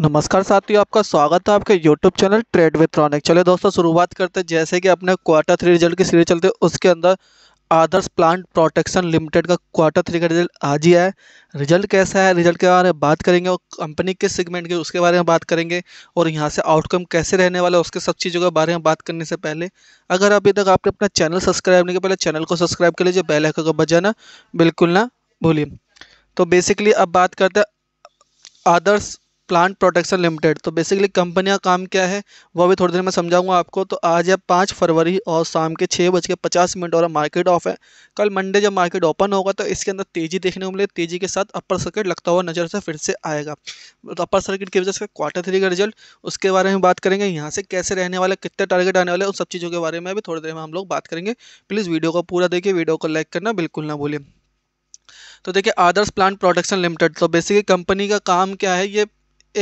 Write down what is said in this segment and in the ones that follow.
नमस्कार साथियों आपका स्वागत है आपके YouTube channel trade with Ronik चलिए दोस्तों शुरुआत करते हैं जैसे कि अपने क्वार्टर थ्री रिजल्ट की सीरीज चलते उसके अंदर आदर्श प्लांट प्रोटेक्शन लिमिटेड का क्वार्टर थ्री का रिजल्ट आज ही है रिजल्ट कैसा है रिजल्ट के बारे में बात करेंगे और कंपनी किस सेगमेंट के उसके बारे में बात करेंगे और यहाँ से आउटकम कैसे रहने वाला है उसके सब चीज़ों के बारे में बात करने से पहले अगर अभी तक आपने अपना चैनल सब्सक्राइब नहीं किया पहले चैनल को सब्सक्राइब कर लीजिए बेल आइकन को बजाना बिल्कुल ना भूलिए तो बेसिकली अब बात करते हैं आदर्श प्लांट प्रोटेक्शन लिमिटेड तो बेसिकली कंपनी का काम क्या है वो भी थोड़ी देर में समझाऊंगा आपको तो आज है पाँच फरवरी और शाम के छः बज के पचास मिनट और मार्केट ऑफ है कल मंडे जब मार्केट ओपन होगा तो इसके अंदर तेज़ी देखने को मिले तेज़ी के साथ अपर सर्किट लगता हुआ नज़र से फिर से आएगा तो अपर सर्किट की वजह से क्वार्टर थ्री का रिजल्ट उसके बारे में बात करेंगे यहाँ से कैसे रहने वाले कितने टारगेट आने वाले उन सब चीज़ों के बारे में भी थोड़ी देर में हम लोग बात करेंगे प्लीज़ वीडियो को पूरा देखिए वीडियो को लाइक करना बिल्कुल ना भूलें तो देखिए आदर्श प्लांट प्रोडक्शन लिमिटेड तो बेसिकली कंपनी का काम क्या है ये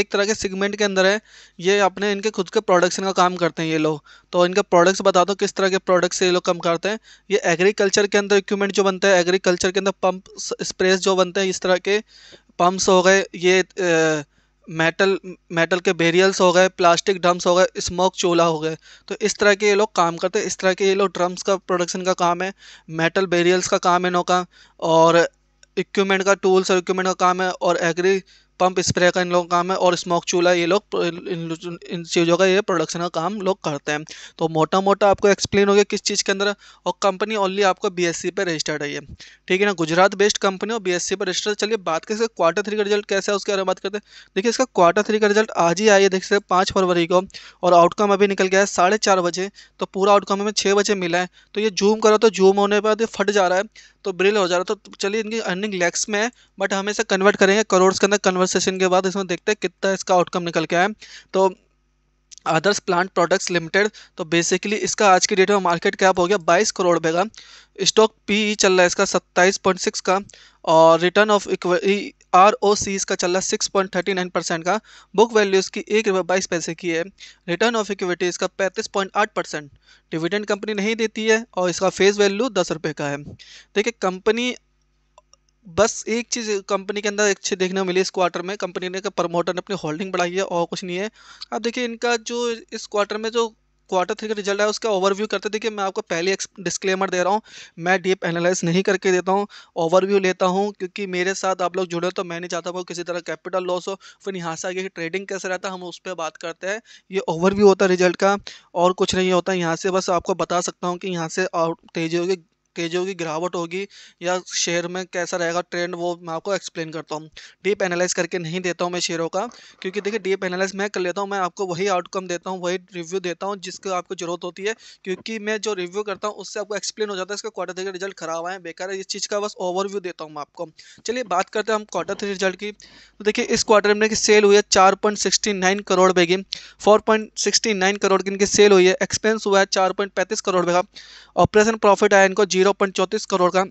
एक तरह के सेगमेंट के अंदर है ये अपने इनके खुद के प्रोडक्शन का काम करते हैं ये लोग तो इनके प्रोडक्ट्स बता दो किस तरह के प्रोडक्ट्स ये लोग कम करते हैं ये एग्रीकल्चर के अंदर इक्विपमेंट जो बनता है एग्रीकल्चर के अंदर पम्प स्प्रेस जो बनते हैं इस तरह के पम्प्स हो गए ये मेटल मेटल के बेरियल्स हो गए प्लास्टिक ड्रम्स हो गए स्मोक चूल्हा हो गए तो इस तरह के ये लोग काम करते हैं इस तरह के ये लोग ड्रम्स का प्रोडक्शन का काम है मेटल बेरियल्स का काम है इनों का और इक्विपमेंट का टूल्स और इक्विपमेंट का काम है और एग्री पंप स्प्रे का इन लोगों का काम है और स्मोक चूल्हा ये लोग इन, चीज़ों का ये प्रोडक्शन का काम लोग करते हैं तो मोटा मोटा आपको एक्सप्लेन हो गया किस चीज़ के अंदर और कंपनी ओनली आपको बी एस पे रजिस्टर्ड है ये ठीक है ना गुजरात बेस्ड कंपनी और बी एस पे रजिस्टर्ड चलिए बात करें क्वार्टर थ्री का रिजल्ट कैसे है उसके बारे में बात करते हैं देखिए इसका क्वार्टर थ्री का रिजल्ट आज ही आया देख सकते पाँच फरवरी को और आउटकम अभी निकल गया है साढ़े चार बजे तो पूरा आउटकम हमें छः बजे मिला है तो ये जूम करो तो जूम होने पर फट जा रहा है तो ब्रिल हो जा रहा तो चलिए इनकी अर्निंग लैक्स में है बट हम इसे कन्वर्ट करेंगे करोड़ के अंदर कन्वर्सेशन के बाद इसमें देखते हैं कितना इसका आउटकम निकल के आए तो अदर्स प्लांट प्रोडक्ट्स लिमिटेड तो बेसिकली इसका आज की डेट में मार्केट कैप हो गया बाईस करोड़ रुपये का स्टॉक पी e चल रहा है इसका सत्ताईस पॉइंट सिक्स का और return of equity R O C इसका चल रहा है six point thirty nine percent का बुक वैल्यू इसकी एक रुपये बाईस पैसे की है रिटर्न ऑफ इक्विटी इसका पैंतीस पॉइंट आठ परसेंट डिविडेंड कंपनी नहीं देती है और इसका फेस वैल्यू दस रुपये का है देखिए कंपनी बस एक चीज़ कंपनी के अंदर अच्छे देखने को मिली इस क्वार्टर में कंपनी ने प्रमोटर ने अपनी होल्डिंग बढ़ाई है और कुछ नहीं है अब देखिए इनका जो इस क्वार्टर में जो क्वार्टर थ्री का रिजल्ट है उसका ओवरव्यू करते देखिए मैं आपको पहले डिस्क्लेमर दे रहा हूँ मैं डीप एनालाइज नहीं करके देता हूँ ओवरव्यू लेता हूँ क्योंकि मेरे साथ आप लोग जुड़े तो मैं नहीं चाहता हूँ किसी तरह कैपिटल लॉस हो फिर यहाँ से आगे ट्रेडिंग कैसे रहता है हम उस पर बात करते हैं ये ओवरव्यू होता है रिजल्ट का और कुछ नहीं होता यहाँ से बस आपको बता सकता हूँ कि यहाँ से और तेज़ी होगी तेजी होगी गिरावट होगी या शेयर में कैसा रहेगा ट्रेंड वो मैं आपको एक्सप्लेन करता हूँ डीप एनालाइज करके नहीं देता हूँ मैं शेयरों का क्योंकि देखिए डीप एनालाइज मैं कर लेता हूँ मैं आपको वही आउटकम देता हूँ वही रिव्यू देता हूँ जिसको आपको ज़रूरत होती है क्योंकि मैं जो रिव्यू करता हूँ उससे आपको एक्सप्लेन हो जाता है इसका क्वार्टर थ्री का रिजल्ट खराब आए बेकार है इस चीज़ का बस ओवरव्यू देता हूँ मैं आपको चलिए बात करते हैं हम क्वार्टर थ्री रिजल्ट की तो देखिए इस क्वार्टर में सेल हुई है चार करोड़ रुपये की नाइन करोड़ की इनकी सेल हुई है एक्सपेंस हुआ है चार करोड़ रुपये का ऑपरेशन प्रॉफिट आया इनको जीरो जीरो पॉइंट चौंतीस करोड़ का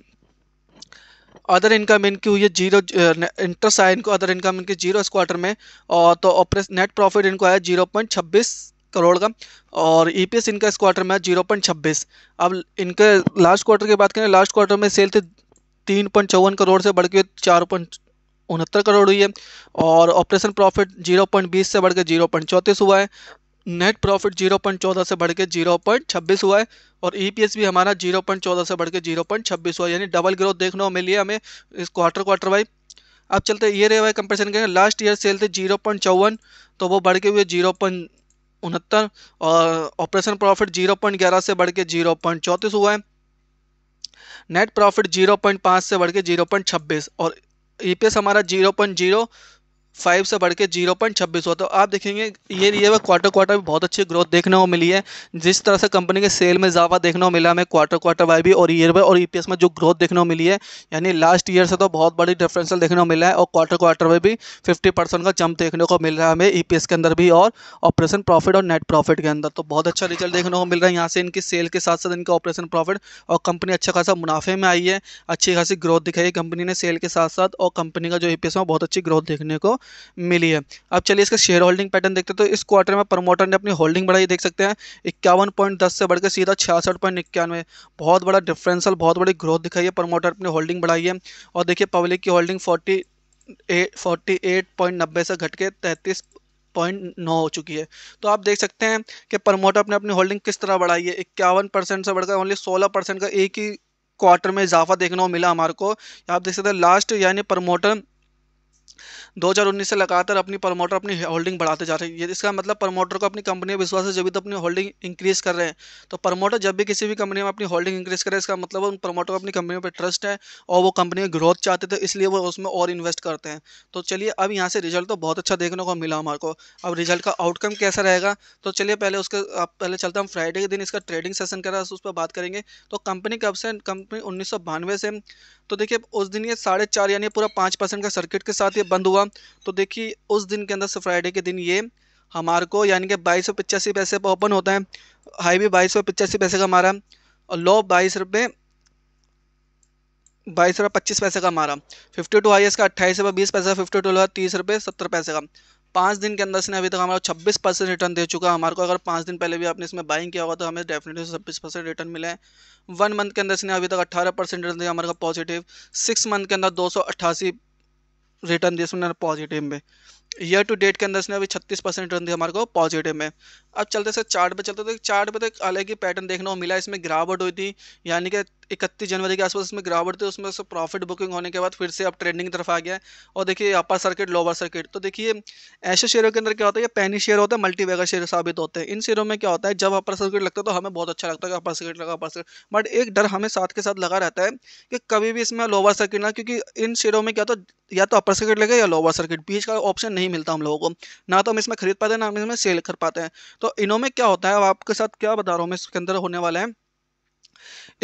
अदर इनकम इनकी हुई है जीरो इंटरेस्ट uh, आया इनको अदर इनकम इनके जीरो इस क्वार्टर में और तो ऑपरेशन नेट प्रॉफिट इनको आया जीरो पॉइंट छब्बीस करोड़ का और ईपीएस e इनका इस क्वार्टर में जीरो पॉइंट छब्बीस अब इनके लास्ट क्वार्टर की बात करें लास्ट क्वार्टर में सेल थे तीन पॉइंट चौवन करोड़ से बढ़ के चार पॉइंट उनहत्तर करोड़ हुई है और ऑपरेशन प्रॉफिट जीरो पॉइंट बीस से बढ़ के जीरो पॉइंट चौंतीस हुआ है नेट प्रॉफिट जीरो पॉइंट चौदह से बढ़ के जीरो पॉइंट छब्बीस हुआ है और ई पी एस भी हमारा जीरो पॉइंट चौदह से बढ़ के जीरो पॉइंट छब्बीस हुआ यानी डबल ग्रोथ देखने को मिली है हमें इस क्वार्टर क्वार्टर वाई अब चलते ये रहे वाई कंपेरिजन करें लास्ट ईयर सेल थे जीरो पॉइंट चौवन तो वो बढ़ के हुए जीरो पॉइंट उनहत्तर और ऑपरेशन प्रॉफिट जीरो पॉइंट ग्यारह से बढ़ के जीरो पॉइंट चौंतीस हुआ है नेट प्रॉफिट जीरो पॉइंट पाँच से बढ़ के जीरो पॉइंट छब्बीस और ई पी एस हमारा जीरो पॉइंट जीरो फाइव से बढ़ के जीरो पॉइंट छब्बीस हुआ तो आप देखेंगे ये ईयर में क्वार्टर क्वार्टर भी बहुत अच्छी ग्रोथ देखने को मिली है जिस तरह से कंपनी के सेल में ज़्यादा देखने को मिला हमें क्वार्टर क्वार्टर वाई भी और ईयर वाई और ईपीएस e में जो ग्रोथ देखने को मिली है यानी लास्ट ईयर से तो बहुत बड़ी डिफरेंसल देखने को मिला है और क्वार्टर क्वार्टर में भी फिफ्टी परसेंट का जंप देखने को मिल रहा है हमें ई e के अंदर भी और ऑपरेशन प्रॉफिट और नेट प्रॉफिट के अंदर तो बहुत अच्छा रिजल्ट देखने को मिल रहा है यहाँ से इनकी सेल के साथ साथ इनका ऑपरेशन प्रॉफिट और कंपनी अच्छा खासा मुनाफे में आई है अच्छी खासी ग्रोथ दिखाई है कंपनी ने सेल के साथ साथ और कंपनी का जो ई e में बहुत अच्छी ग्रोथ देखने को मिली है अब चलिए इसका शेयर होल्डिंग पैटर्न देखते हैं तो इस क्वार्टर में प्रमोटर ने अपनी होल्डिंग बढ़ाई देख सकते हैं इक्यावन पॉइंट दस से बढ़कर सीधा छियासठ पॉइंट इक्यानवे बहुत बड़ा डिफरेंसल बहुत बड़ी ग्रोथ दिखाई है प्रमोटर अपनी होल्डिंग बढ़ाई है और देखिए पब्लिक की holding forty eight forty eight point नब्बे से घट के तैंतीस पॉइंट नौ हो चुकी है तो आप देख सकते हैं कि प्रमोटर अपने अपनी होल्डिंग किस तरह बढ़ाई है इक्यावन परसेंट से बढ़कर ओनली सोलह परसेंट का एक ही क्वार्टर में इजाफा देखने को मिला हमारे को आप देख सकते हैं लास्ट यानी प्रमोटर 2019 से लगातार अपनी प्रमोटर अपनी होल्डिंग बढ़ाते जा रहे हैं इसका मतलब प्रमोटर को अपनी कंपनी में विश्वास है जब भी तो अपनी होल्डिंग इंक्रीज कर रहे हैं तो प्रमोटर जब भी किसी भी कंपनी में अपनी होल्डिंग इंक्रीज करे इसका मतलब उन प्रमोटर को अपनी कंपनी पर ट्रस्ट है और वो कंपनी में ग्रोथ चाहते थे तो इसलिए वो उसमें और इन्वेस्ट करते हैं तो चलिए अब यहाँ से रिजल्ट तो बहुत अच्छा देखने को मिला हमारे को अब रिजल्ट का आउटकम कैसा रहेगा तो चलिए पहले उसके पहले चलते हम फ्राइडे के दिन इसका ट्रेडिंग सेशन करा उस पर बात करेंगे तो कंपनी कब से कंपनी उन्नीस से तो देखिए उस दिन ये साढ़े चार यानी पूरा पाँच परसेंट का सर्किट के साथ ये बंद हुआ होगा तो देखिए उस दिन के अंदर से फ्राइडे के दिन ये हमारे को यानी कि बाईस सौ पचासी पैसे पर ओपन होता है हाई भी बाईस सौ पचासी पैसे का मारा और लो बाईस रुपये बाईस रुपये पच्चीस पैसे का मारा फिफ्टी टू हाईस का अट्ठाईस रुपये बीस पैसे फिफ्टी टू लोअर तीस रुपये सत्तर पैसे का पाँच दिन के अंदर से अभी तक हमारा छब्बीस परसेंट रिटर्न दे चुका है हमारे को अगर पाँच दिन पहले भी आपने इसमें बाइंग किया होगा तो हमें डेफिनेटली छब्बीस परसेंट रिटर्न मिले हैं वन मंथ के अंदर से अभी तक अट्ठारह परसेंट रिटर्न दिया हमारे का पॉजिटिव सिक्स मंथ के अंदर दो सौ अट्ठासी written this in a positive way year to date के अंदर इसने अभी छत्तीस परसेंट रन दिया हमारे को पॉजिटिव में अब चलते से चार्ट पे चलते थे तो चार्ट पे तो एक अलग ही पैटर्न देखने को मिला इसमें गिरावट हुई थी यानी कि इकतीस जनवरी के आसपास इसमें गिरावट थी उसमें से प्रॉफिट बुकिंग होने के बाद फिर से अब ट्रेंडिंग की तरफ आ गया और देखिए अपर सर्किट लोअर सर्किट तो देखिए ऐसे शेयरों के अंदर क्या होता है ये पैनी शेयर होता है मल्टी वेगा शेयर साबित होते हैं इन शेयरों में क्या होता है जब अपर सर्किट लगता है तो हमें बहुत अच्छा लगता है कि अपर सर्किट लगा अपर सर्किट बट एक डर हमें साथ के साथ लगा रहता है कि कभी भी इसमें लोअर सर्किट ना क्योंकि इन शेयरों में क्या होता है या तो अपर सर्किट लगे या लोअर सर्किट बीच का ऑप्शन नहीं नहीं मिलता हम लोगों को ना तो हम इसमें खरीद पाते हैं ना हम इसमें सेल कर पाते हैं तो इनों में क्या होता है अब आपके साथ क्या बता रहा हूँ मैं इसके अंदर होने वाला है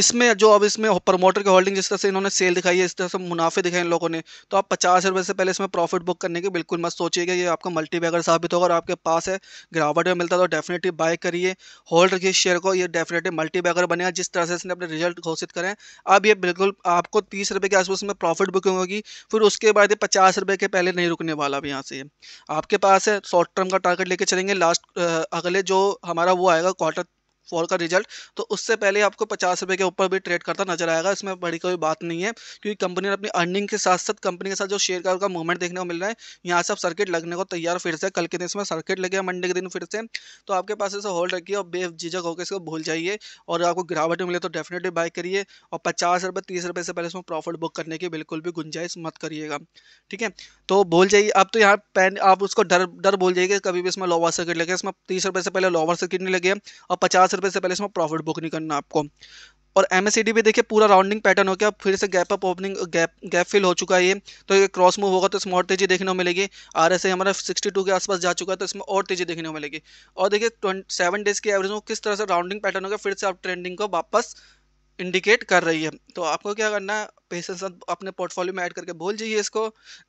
इसमें जो अब इसमें प्रमोटर की होल्डिंग जिस तरह से इन्होंने सेल दिखाई है इस तरह से मुनाफे दिखाए इन लोगों ने तो आप पचास रुपये से पहले इसमें प्रॉफिट बुक करने की बिल्कुल मत सोचिएगा ये आपका मल्टी बैगर साबित होगा और आपके पास है गिरावट में मिलता है तो डेफिनेटली बाय करिए होल्ड रखिए शेयर को ये डेफिनेटली मल्टी बैगर बने जिस तरह से इसने अपने रिजल्ट घोषित करें अब ये बिल्कुल आपको तीस के आसपास में प्रॉफिट बुकिंग होगी फिर उसके बाद ये पचास रुपये के पहले नहीं रुकने वाला अभी यहाँ से आपके पास है शॉर्ट टर्म का टारगेट लेके चलेंगे लास्ट अगले जो हमारा वो आएगा क्वार्टर फॉर का रिजल्ट तो उससे पहले आपको पचास रुपये के ऊपर भी ट्रेड करता नजर आएगा इसमें बड़ी कोई बात नहीं है क्योंकि कंपनी ने अपनी अर्निंग के साथ साथ कंपनी के साथ जो शेयर का मूवमेंट देखने को मिल रहा है यहाँ से सर्किट लगने को तैयार फिर से कल के दिन इसमें सर्किट लगे मंडे के दिन फिर से तो आपके पास इसे होल्ड रखिए और बेझिझक होकर इसको भूल जाइए और आपको गिरावट मिले तो डेफिनेटली बाय करिए और पचास रुपये तीस रुपये से पहले इसमें प्रॉफिट बुक करने की बिल्कुल भी गुंजाइश मत करिएगा ठीक है तो भूल जाइए आप तो यहाँ पेन आप उसको डर डर भूल जाइए कभी भी इसमें लोअर सर्किट लगे इसमें तीस रुपये से पहले लोअर सर्किट नहीं लगे और पचास रुपये से पहले इसमें प्रॉफिट बुक नहीं करना आपको और एम एस भी देखिए पूरा राउंडिंग पैटर्न हो गया फिर से gap up opening gap gap fill हो चुका है ये तो ये क्रॉस मूव होगा तो इसमें और तेजी देखने को मिलेगी आर एस हमारा 62 के आसपास जा चुका है तो इसमें और तेजी देखने को मिलेगी और देखिए सेवन डेज़ के एवरेज में किस तरह से राउंडिंग पैटर्न होगा फिर से आप ट्रेंडिंग को वापस इंडिकेट कर रही है तो आपको क्या करना है पेशेंस अपने पोर्टफोलियो में ऐड करके भूल जाइए इसको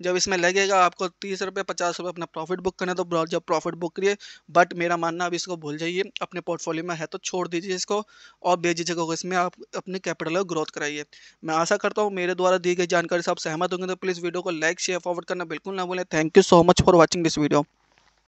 जब इसमें लगेगा आपको तीस रुपये पचास रुपये अपना प्रॉफिट बुक करना तो जब प्रॉफिट बुक करिए बट मेरा मानना अब इसको भूल जाइए अपने पोर्टफोलियो में है तो छोड़ दीजिए इसको और बेझिझक होकर इसमें आप अपने कैपिटल और ग्रोथ कराइए मैं आशा करता हूँ मेरे द्वारा दी गई जानकारी से आप सहमत होंगे तो प्लीज़ वीडियो को लाइक शेयर फॉरवर्ड करना बिल्कुल ना भूलें thank you so much for watching this video